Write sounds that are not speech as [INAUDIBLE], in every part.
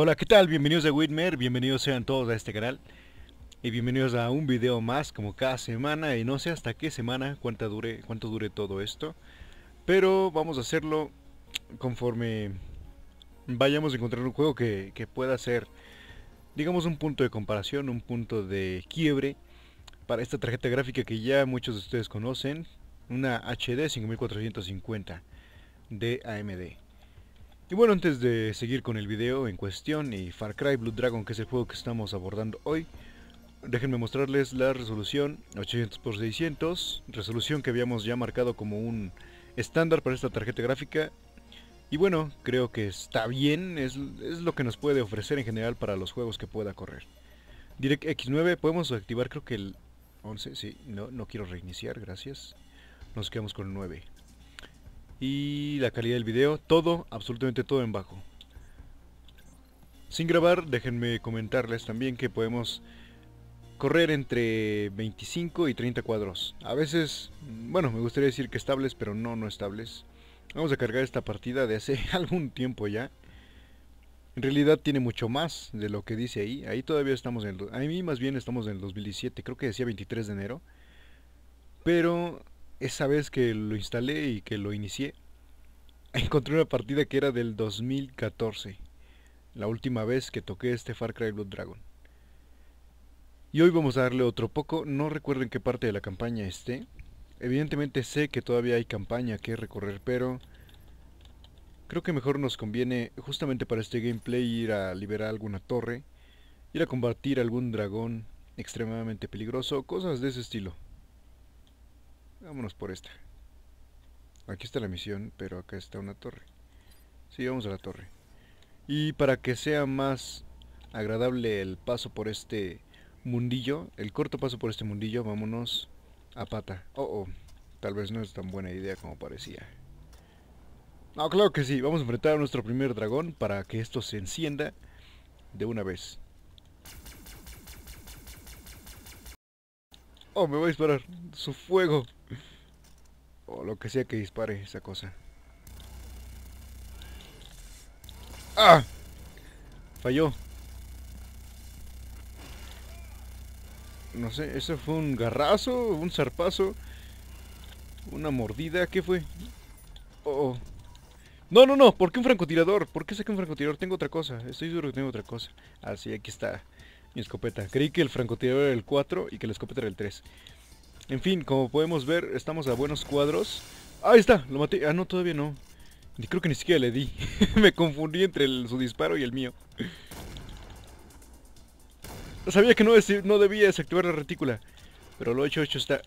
Hola, ¿qué tal? Bienvenidos a Whitmer, bienvenidos sean todos a este canal y bienvenidos a un video más como cada semana y no sé hasta qué semana cuánta dure, cuánto dure todo esto, pero vamos a hacerlo conforme vayamos a encontrar un juego que, que pueda ser, digamos, un punto de comparación, un punto de quiebre para esta tarjeta gráfica que ya muchos de ustedes conocen, una HD 5450 de AMD. Y bueno, antes de seguir con el video en cuestión y Far Cry Blue Dragon, que es el juego que estamos abordando hoy, déjenme mostrarles la resolución 800x600, resolución que habíamos ya marcado como un estándar para esta tarjeta gráfica. Y bueno, creo que está bien, es, lo que nos puede ofrecer en general para los juegos que pueda correr. DirectX 9 podemos activar creo que el 11, sí, no, quiero reiniciar, gracias. Nos quedamos con el 9 y la calidad del video, todo, absolutamente todo en bajo. Sin grabar, déjenme comentarles también que podemos correr entre 25 y 30 cuadros. A veces, bueno, me gustaría decir que estables, pero no, no estables. Vamos a cargar esta partida de hace [LAUGHS] algún tiempo ya. En realidad tiene mucho más de lo que dice ahí. Ahí todavía estamos en el... A mí más bien estamos en el 2017, creo que decía 23 de enero. Pero esa vez que lo instalé y que lo inicié, [LAUGHS] encontré una partida que era del 2014, la última vez que toqué este Far Cry Blood Dragon. Y hoy vamos a darle otro poco, no recuerdo en qué parte de la campaña esté. Evidentemente sé que todavía hay campaña que recorrer, pero creo que mejor nos conviene, justamente para este gameplay, ir a liberar alguna torre, ir a combatir algún dragón extremadamente peligroso, cosas de ese estilo. Vámonos por esta. Aquí está la misión, pero acá está una torre. Sí, vamos a la torre. Y para que sea más agradable el paso por este mundillo, el corto paso por este mundillo, vámonos a pata. Oh, oh, tal vez no es tan buena idea como parecía. No, claro que sí, vamos a enfrentar a nuestro primer dragón para que esto se encienda de una vez. Oh, me va a disparar su fuego. O lo que sea que dispare esa cosa. ¡Ah! Falló. No sé, ¿eso fue un garrazo? ¿Un zarpazo? ¿Una mordida? ¿Qué fue? Oh, No, no, no, ¿por qué un francotirador? ¿Por qué saqué un francotirador? Tengo otra cosa, estoy seguro que tengo otra cosa. Ah, sí, aquí está mi escopeta. Creí que el francotirador era el 4 y que la escopeta era el 3. En fin, como podemos ver, estamos a buenos cuadros. Ahí está, lo maté. Ah, no, todavía no. Creo que ni siquiera le di. [LAUGHS] Me confundí entre su disparo y el mío. Sabía que no, no debía desactivar la retícula. Pero lo hecho, hecho está.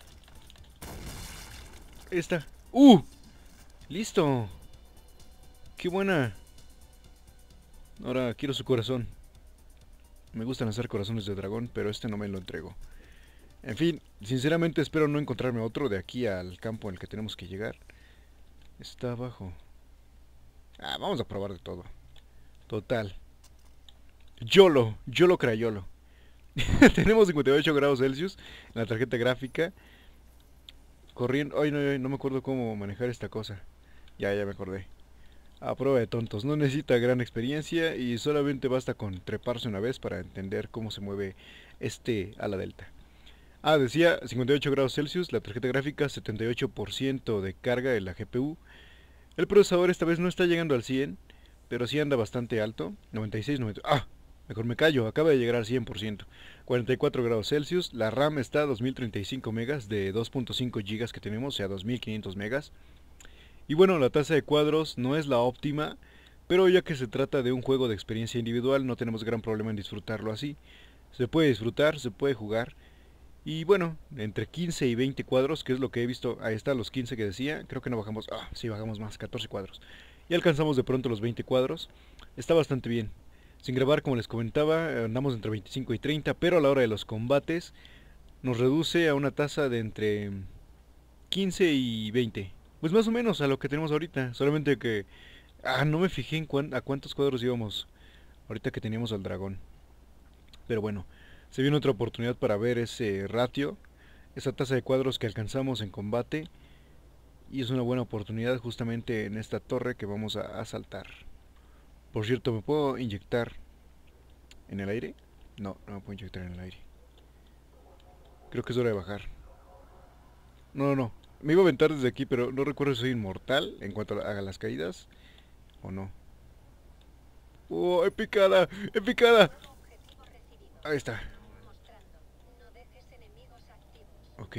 Ahí está. ¡Uh! ¡Listo! ¡Qué buena! Ahora quiero su corazón. Me gustan hacer corazones de dragón, pero este no me lo entrego. En fin, sinceramente espero no encontrarme otro de aquí al campo en el que tenemos que llegar. Está abajo. Ah, vamos a probar de todo. Total. YOLO, YOLO crayolo. [LAUGHS] tenemos 58 grados Celsius en la tarjeta gráfica. Corriendo... Ay, no, no me acuerdo cómo manejar esta cosa. Ya, ya me acordé. A ah, prueba de tontos, no necesita gran experiencia y solamente basta con treparse una vez para entender cómo se mueve este ala delta. Ah, decía 58 grados Celsius, la tarjeta gráfica 78% de carga de la GPU. El procesador esta vez no está llegando al 100, pero sí anda bastante alto. 96, Ah, mejor me callo, acaba de llegar al 100%. 44 grados Celsius, la RAM está a 2035 megas de 2.5 gigas que tenemos, o sea, 2500 megas. Y bueno, la tasa de cuadros no es la óptima, pero ya que se trata de un juego de experiencia individual, no tenemos gran problema en disfrutarlo así. Se puede disfrutar, se puede jugar y bueno, entre 15 y 20 cuadros, que es lo que he visto, ahí está los 15 que decía, creo que no bajamos, ah, sí bajamos más, 14 cuadros. Y alcanzamos de pronto los 20 cuadros, está bastante bien. Sin grabar, como les comentaba, andamos entre 25 y 30, pero a la hora de los combates nos reduce a una tasa de entre 15 y 20. Pues más o menos a lo que tenemos ahorita, solamente que... Ah, no me fijé en a cuántos cuadros íbamos ahorita que teníamos al dragón. Pero bueno, se viene otra oportunidad para ver ese ratio, esa tasa de cuadros que alcanzamos en combate. Y es una buena oportunidad justamente en esta torre que vamos a asaltar. Por cierto, ¿me puedo inyectar en el aire? No, no me puedo inyectar en el aire. Creo que es hora de bajar. No, no, no. Me iba a aventar desde aquí, pero no recuerdo si soy inmortal en cuanto haga las caídas o no. ¡Oh, he picada! ¡He picada! Ahí está. Ok.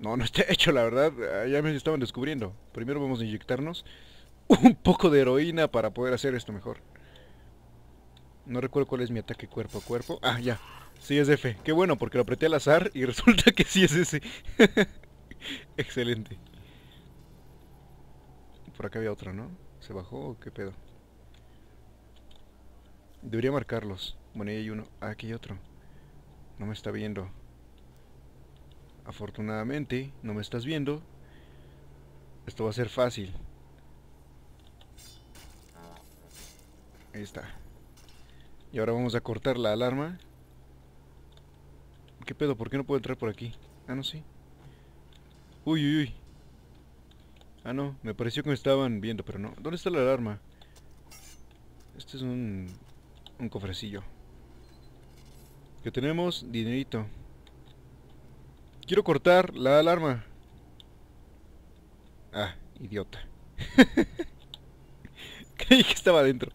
No, no está hecho, la verdad. Ah, ya me estaban descubriendo. Primero vamos a inyectarnos un poco de heroína para poder hacer esto mejor. No recuerdo cuál es mi ataque cuerpo a cuerpo. Ah, ya. Sí, es F. Qué bueno, porque lo apreté al azar y [LAUGHS] resulta que sí es ese. [LAUGHS] Excelente. Por acá había otro, ¿no? ¿Se bajó o qué pedo? Debería marcarlos. Bueno, ahí hay uno. Ah, aquí hay otro. No me está viendo. Afortunadamente, no me estás viendo. Esto va a ser fácil. Ahí está. Y ahora vamos a cortar la alarma. ¿Qué pedo? ¿Por qué no puedo entrar por aquí? Ah, no, sí. Uy, uy, uy. Ah, no. Me pareció que me estaban viendo, pero no. ¿Dónde está la alarma? Este es un... Un cofrecillo. Que tenemos dinerito. Quiero cortar la alarma. Ah, idiota. [LAUGHS] Creí que estaba adentro.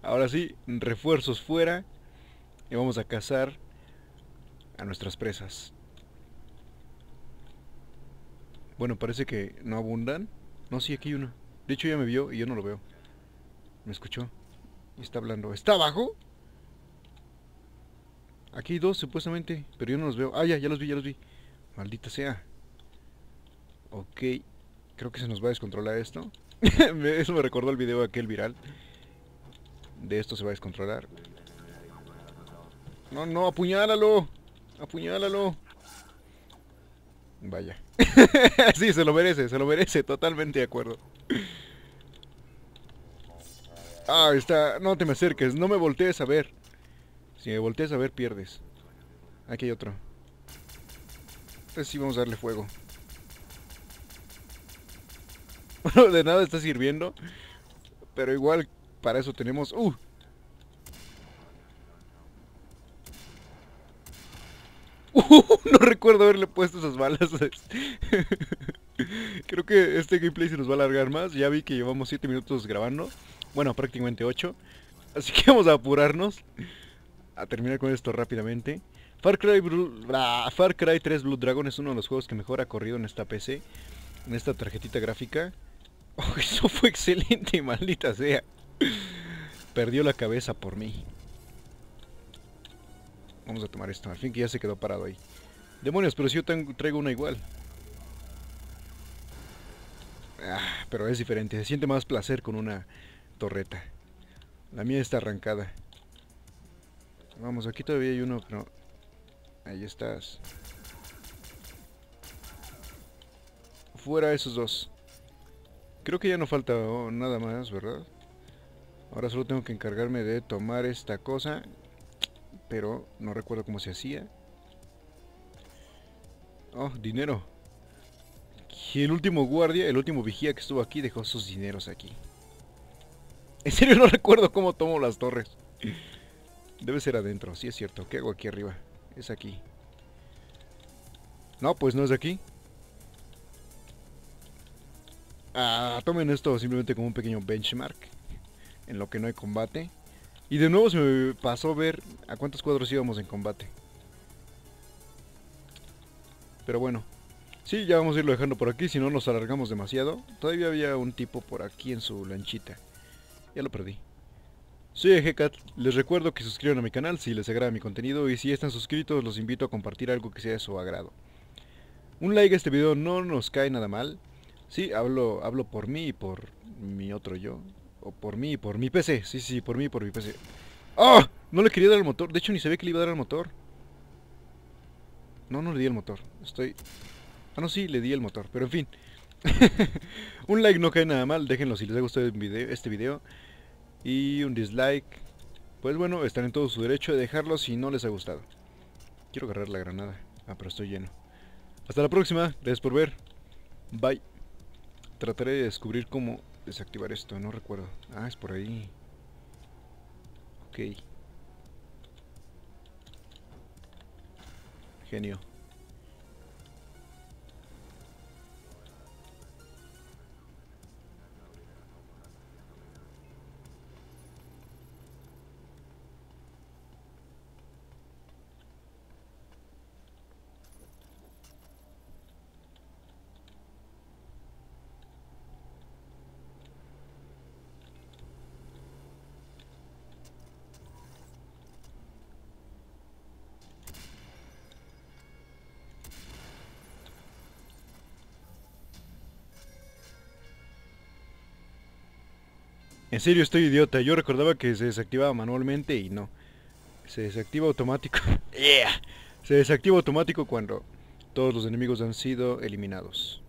Ahora sí, refuerzos fuera. Y vamos a cazar a nuestras presas. Bueno, parece que no abundan. No, sí, aquí hay uno. De hecho ya me vio y yo no lo veo. Me escuchó. Y está hablando. ¿Está abajo? Aquí hay dos, supuestamente. Pero yo no los veo. Ah, ya, ya los vi, ya los vi. Maldita sea. Ok. Creo que se nos va a descontrolar esto. [LAUGHS] Eso me recordó el video aquel viral. De esto se va a descontrolar. No, no, apuñálalo. Apuñálalo. Vaya. [LAUGHS] sí, se lo merece, se lo merece. Totalmente de acuerdo. Ah, está. No te me acerques, no me voltees a ver. Si me voltees a ver, pierdes. Aquí hay otro si sí vamos a darle fuego. [LAUGHS] Bueno, de nada está sirviendo. Pero igual, para eso tenemos... Uh, [LAUGHS] uh no recuerdo haberle puesto esas balas. [LAUGHS] Creo que este gameplay se nos va a alargar más. Ya vi que llevamos 7 minutos grabando. Bueno, prácticamente 8. Así que vamos a apurarnos. A terminar con esto rápidamente. Far Cry, 3 Blue Dragon es uno de los juegos que mejor ha corrido en esta PC, en esta tarjetita gráfica. [LAUGHS] Oh, eso fue excelente, [LAUGHS] maldita sea. Perdió la cabeza por mí. Vamos a tomar esto, al fin que ya se quedó parado ahí. Demonios, pero si yo traigo una igual. Ah, pero es diferente, se siente más placer con una torreta. La mía está arrancada. Vamos, aquí todavía hay uno, pero... Ahí estás. Fuera esos dos. Creo que ya no falta nada más, ¿verdad? Ahora solo tengo que encargarme de tomar esta cosa. Pero no recuerdo cómo se hacía. Oh, dinero. el último guardia, el último vigía que estuvo aquí dejó sus dineros aquí. En serio no recuerdo cómo tomo las torres. Debe ser adentro, sí es cierto. ¿Qué hago aquí arriba? Es aquí. No, pues no es de aquí. Ah, tomen esto simplemente como un pequeño benchmark. En lo que no hay combate. Y de nuevo se me pasó ver a cuántos cuadros íbamos en combate. Pero bueno. Sí, ya vamos a irlo dejando por aquí, si no nos alargamos demasiado. Todavía había un tipo por aquí en su lanchita. Ya lo perdí. Soy Ejecat, les recuerdo que suscriban a mi canal si les agrada mi contenido y si están suscritos los invito a compartir algo que sea de su agrado. Un like a este video no nos cae nada mal, sí, hablo, hablo por mí y por mi otro yo, o por mí y por mi PC, sí, sí, por mí y por mi PC. ¡Oh! ¡Ah! No le quería dar al motor, de hecho ni se ve que le iba a dar al motor. No, no le di el motor, estoy... Ah, no, sí, le di el motor, pero en fin. [LAUGHS] Un like no cae nada mal, déjenlo si les ha gustado este video y un dislike. Pues bueno, están en todo su derecho de dejarlo si no les ha gustado. Quiero agarrar la granada. Ah, pero estoy lleno. Hasta la próxima. Gracias por ver. Bye. Trataré de descubrir cómo desactivar esto. No recuerdo. Ah, es por ahí. Ok. Genio. En serio, estoy idiota. Yo recordaba que se desactivaba manualmente y no. Se desactiva automático. [LAUGHS] Se desactiva automático cuando todos los enemigos han sido eliminados.